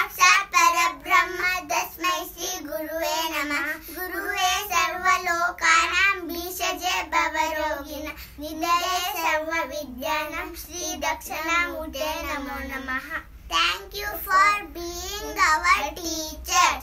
साक्षात् परब्रह्म तस्मै श्रीगुरुवे नमः गुरुवे सर्वलोकानां बीषजे भवरोगिण निधये सर्वविज्ञानं श्रीदक्षिणामूर्ते नमो नमः Thank you for being our teacher.